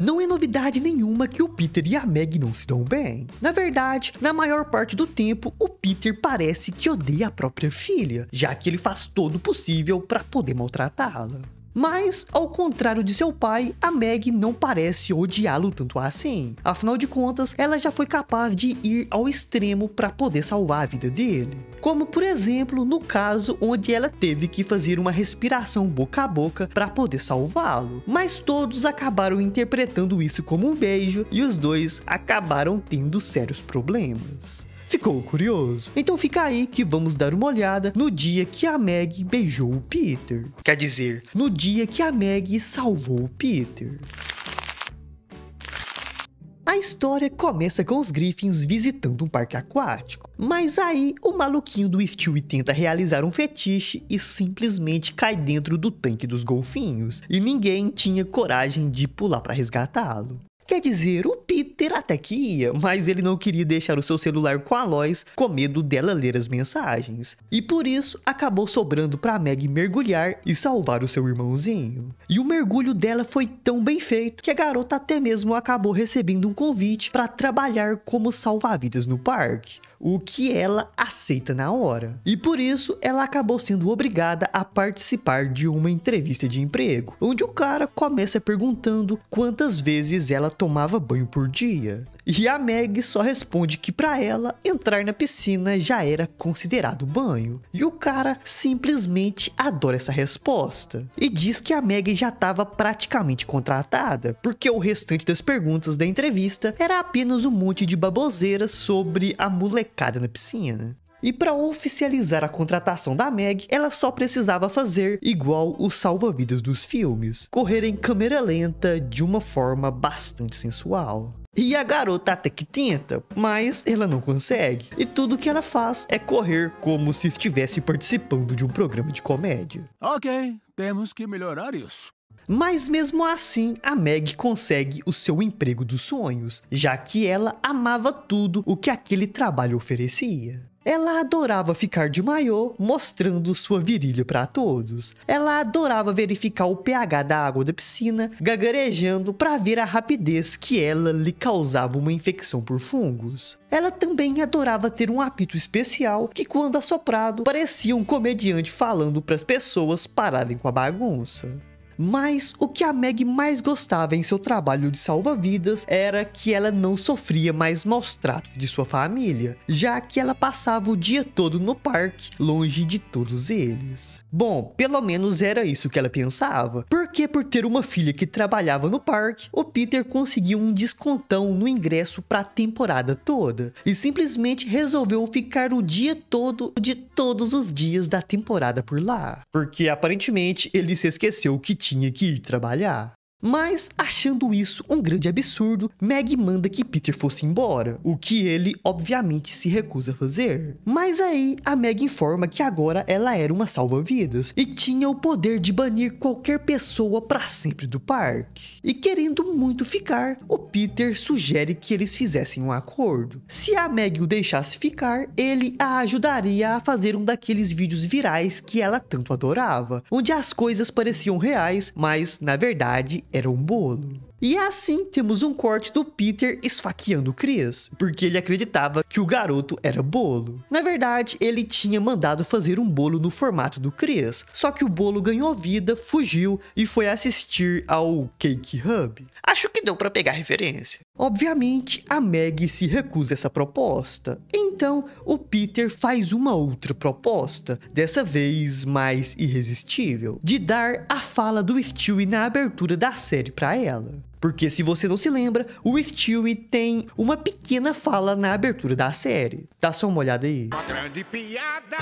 Não é novidade nenhuma que o Peter e a Meg não se dão bem. Na verdade, na maior parte do tempo, o Peter parece que odeia a própria filha, já que ele faz todo o possível para poder maltratá-la. Mas, ao contrário de seu pai, a Meg não parece odiá-lo tanto assim. Afinal de contas, ela já foi capaz de ir ao extremo para poder salvar a vida dele. Como, por exemplo, no caso onde ela teve que fazer uma respiração boca a boca para poder salvá-lo. Mas todos acabaram interpretando isso como um beijo e os dois acabaram tendo sérios problemas. Ficou curioso? Então fica aí que vamos dar uma olhada no dia que a Meg beijou o Peter. Quer dizer, no dia que a Meg salvou o Peter. A história começa com os Griffins visitando um parque aquático. Mas aí o maluquinho do Stewie tenta realizar um fetiche e simplesmente cai dentro do tanque dos golfinhos, e ninguém tinha coragem de pular para resgatá-lo. Quer dizer, o Peter até que ia, mas ele não queria deixar o seu celular com a Lois com medo dela ler as mensagens. E por isso, acabou sobrando para Meg mergulhar e salvar o seu irmãozinho. E o mergulho dela foi tão bem feito que a garota até mesmo acabou recebendo um convite para trabalhar como salva-vidas no parque o que ela aceita na hora. E por isso, ela acabou sendo obrigada a participar de uma entrevista de emprego, onde o cara começa perguntando quantas vezes ela tomava banho por dia. E a Meg só responde que para ela entrar na piscina já era considerado banho. E o cara simplesmente adora essa resposta e diz que a Meg já estava praticamente contratada, porque o restante das perguntas da entrevista era apenas um monte de baboseiras sobre a molecada na piscina. E para oficializar a contratação da Meg, ela só precisava fazer igual os salva-vidas dos filmes, correr em câmera lenta de uma forma bastante sensual. E a garota até que tenta, mas ela não consegue. E tudo que ela faz é correr como se estivesse participando de um programa de comédia. Ok, temos que melhorar isso. Mas mesmo assim, a Meg consegue o seu emprego dos sonhos, já que ela amava tudo o que aquele trabalho oferecia. Ela adorava ficar de maiô, mostrando sua virilha para todos. Ela adorava verificar o pH da água da piscina, gagarejando para ver a rapidez que ela lhe causava uma infecção por fungos. Ela também adorava ter um apito especial que, quando assoprado, parecia um comediante falando para as pessoas pararem com a bagunça. Mas o que a Meg mais gostava em seu trabalho de salva-vidas era que ela não sofria mais maus tratos de sua família, já que ela passava o dia todo no parque, longe de todos eles. Bom, pelo menos era isso que ela pensava, porque por ter uma filha que trabalhava no parque, o Peter conseguiu um descontão no ingresso para a temporada toda e simplesmente resolveu ficar o dia todo de todos os dias da temporada por lá, porque aparentemente ele se esqueceu que tinha tinha que ir trabalhar. Mas, achando isso um grande absurdo, Meg manda que Peter fosse embora, o que ele obviamente se recusa a fazer. Mas aí, a Meg informa que agora ela era uma salva-vidas e tinha o poder de banir qualquer pessoa para sempre do parque. E querendo muito ficar, o Peter sugere que eles fizessem um acordo. Se a Meg o deixasse ficar, ele a ajudaria a fazer um daqueles vídeos virais que ela tanto adorava, onde as coisas pareciam reais, mas na verdade era um bolo. E assim temos um corte do Peter esfaqueando Chris, porque ele acreditava que o garoto era bolo. Na verdade, ele tinha mandado fazer um bolo no formato do Chris, só que o bolo ganhou vida, fugiu e foi assistir ao Cake Hub. Acho que deu para pegar referência. Obviamente, a Meg se recusa essa proposta. Então, o Peter faz uma outra proposta, dessa vez mais irresistível, de dar a fala do Stewie na abertura da série para ela. Porque se você não se lembra, o Stewie tem uma pequena fala na abertura da série. Dá só uma olhada aí. Grande piada,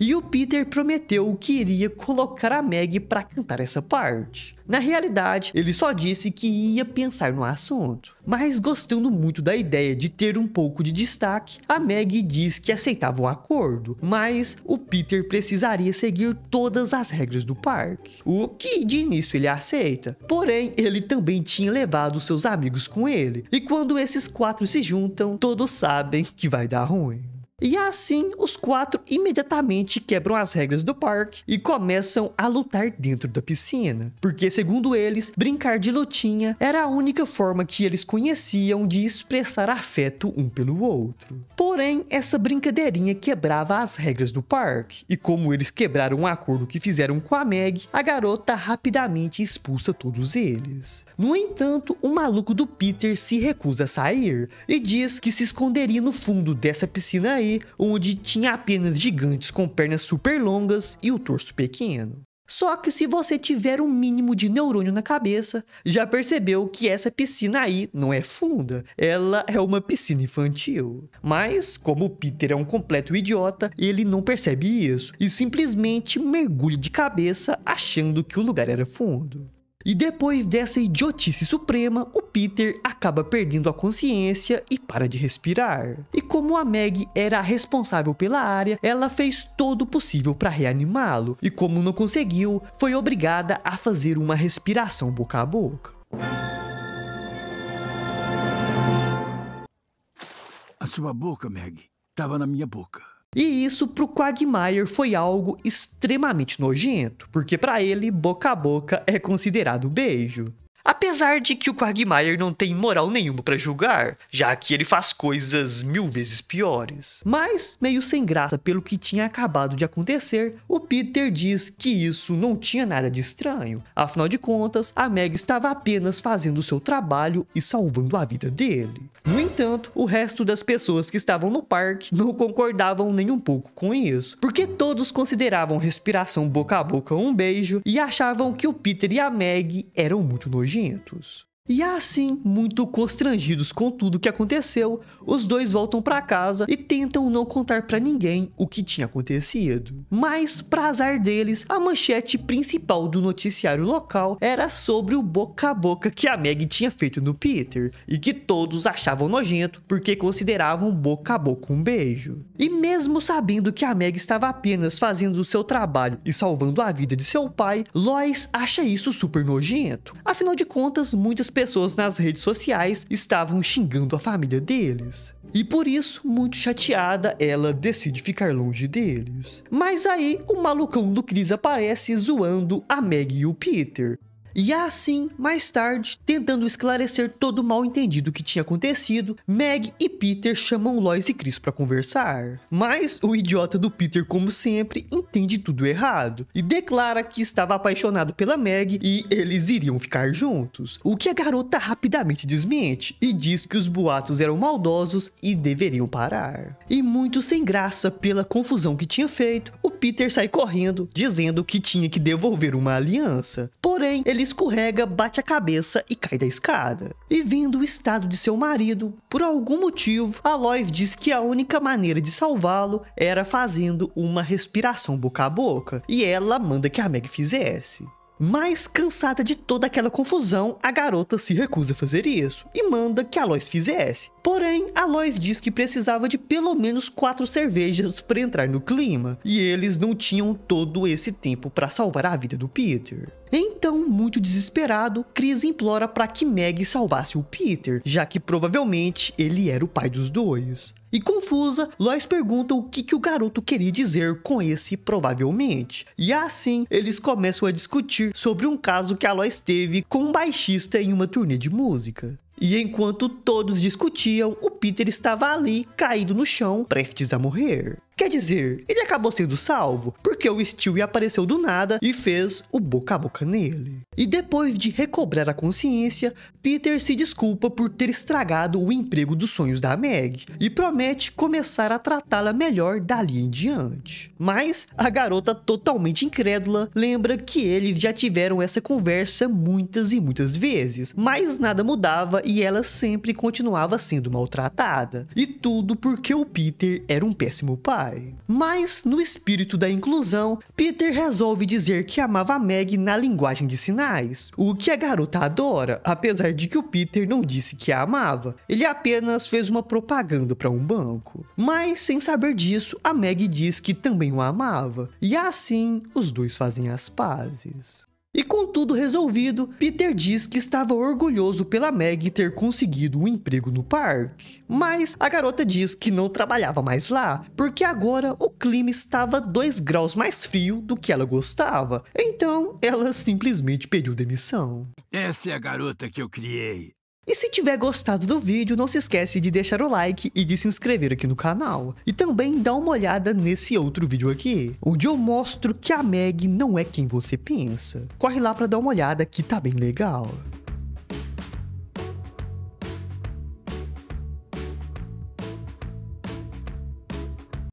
e o Peter prometeu que iria colocar a Meg para cantar essa parte. Na realidade, ele só disse que ia pensar no assunto. Mas gostando muito da ideia de ter um pouco de destaque, a Meg diz que aceitava o acordo, mas o Peter precisaria seguir todas as regras do parque. O que de início ele aceita, porém ele também tinha levado seus amigos com ele, e quando esses quatro se juntam, todos sabem que vai dar ruim. E assim, os quatro imediatamente quebram as regras do parque e começam a lutar dentro da piscina, porque segundo eles, brincar de lutinha era a única forma que eles conheciam de expressar afeto um pelo outro. Porém, essa brincadeirinha quebrava as regras do parque, e como eles quebraram um acordo que fizeram com a Meg, a garota rapidamente expulsa todos eles. No entanto, o maluco do Peter se recusa a sair e diz que se esconderia no fundo dessa piscina aí aí, onde tinha apenas gigantes com pernas super longas e o torso pequeno. Só que se você tiver um mínimo de neurônio na cabeça, já percebeu que essa piscina aí não é funda, ela é uma piscina infantil. Mas, como o Peter é um completo idiota, ele não percebe isso e simplesmente mergulha de cabeça achando que o lugar era fundo. E depois dessa idiotice suprema, o Peter acaba perdendo a consciência e para de respirar. E como a Meg era a responsável pela área, ela fez todo o possível para reanimá-lo. E como não conseguiu, foi obrigada a fazer uma respiração boca a boca. A sua boca, Meg, estava na minha boca. E isso para o Quagmire foi algo extremamente nojento, porque para ele boca a boca é considerado beijo. Apesar de que o Quagmire não tem moral nenhuma para julgar, já que ele faz coisas mil vezes piores. Mas, meio sem graça pelo que tinha acabado de acontecer, o Peter diz que isso não tinha nada de estranho. Afinal de contas, a Meg estava apenas fazendo seu trabalho e salvando a vida dele. No entanto, o resto das pessoas que estavam no parque não concordavam nem um pouco com isso, porque todos consideravam respiração boca a boca um beijo e achavam que o Peter e a Meg eram muito nojentos. 500 e assim, muito constrangidos com tudo que aconteceu, os dois voltam para casa e tentam não contar para ninguém o que tinha acontecido. Mas, para azar deles, a manchete principal do noticiário local era sobre o boca a boca que a Meg tinha feito no Peter e que todos achavam nojento porque consideravam boca a boca um beijo. E mesmo sabendo que a Meg estava apenas fazendo o seu trabalho e salvando a vida de seu pai, Lois acha isso super nojento. Afinal de contas, muitas pessoas nas redes sociais estavam xingando a família deles. E por isso, muito chateada, ela decide ficar longe deles. Mas aí, o malucão do Chris aparece zoando a Meg e o Peter, e assim, mais tarde, tentando esclarecer todo o mal entendido que tinha acontecido, Meg e Peter chamam Lois e Chris para conversar. Mas o idiota do Peter, como sempre, entende tudo errado e declara que estava apaixonado pela Meg e eles iriam ficar juntos. O que a garota rapidamente desmente e diz que os boatos eram maldosos e deveriam parar. E muito sem graça pela confusão que tinha feito, o Peter sai correndo, dizendo que tinha que devolver uma aliança. Porém, ele escorrega, bate a cabeça e cai da escada. E vendo o estado de seu marido, por algum motivo, Aloys diz que a única maneira de salvá-lo era fazendo uma respiração boca a boca, e ela manda que a Meg fizesse. Mas cansada de toda aquela confusão, a garota se recusa a fazer isso e manda que a Lois fizesse. Porém, a Lois diz que precisava de pelo menos quatro cervejas para entrar no clima, e eles não tinham todo esse tempo para salvar a vida do Peter. Então, muito desesperado, Chris implora para que Meg salvasse o Peter, já que provavelmente ele era o pai dos dois. E confusa, Lois pergunta o que, que o garoto queria dizer com esse provavelmente. E assim, eles começam a discutir sobre um caso que a Lois teve com um baixista em uma turnê de música. E enquanto todos discutiam, o Peter estava ali, caído no chão, prestes a morrer. Quer dizer, ele acabou sendo salvo porque o Stewie apareceu do nada e fez o boca a boca nele. E depois de recobrar a consciência, Peter se desculpa por ter estragado o emprego dos sonhos da Meg e promete começar a tratá-la melhor dali em diante. Mas a garota, totalmente incrédula, lembra que eles já tiveram essa conversa muitas e muitas vezes, mas nada mudava e ela sempre continuava sendo maltratada. E tudo porque o Peter era um péssimo pai pai. Mas, no espírito da inclusão, Peter resolve dizer que amava Meg na linguagem de sinais, o que a garota adora, apesar de que o Peter não disse que a amava, ele apenas fez uma propaganda para um banco. Mas, sem saber disso, a Meg diz que também o amava, e assim os dois fazem as pazes. E com tudo resolvido, Peter diz que estava orgulhoso pela Meg ter conseguido um emprego no parque. Mas a garota diz que não trabalhava mais lá, porque agora o clima estava 2 graus mais frio do que ela gostava. Então, ela simplesmente pediu demissão. Essa é a garota que eu criei. E se tiver gostado do vídeo, não se esquece de deixar o like e de se inscrever aqui no canal. E também dá uma olhada nesse outro vídeo aqui, onde eu mostro que a Meg não é quem você pensa. Corre lá para dar uma olhada que tá bem legal.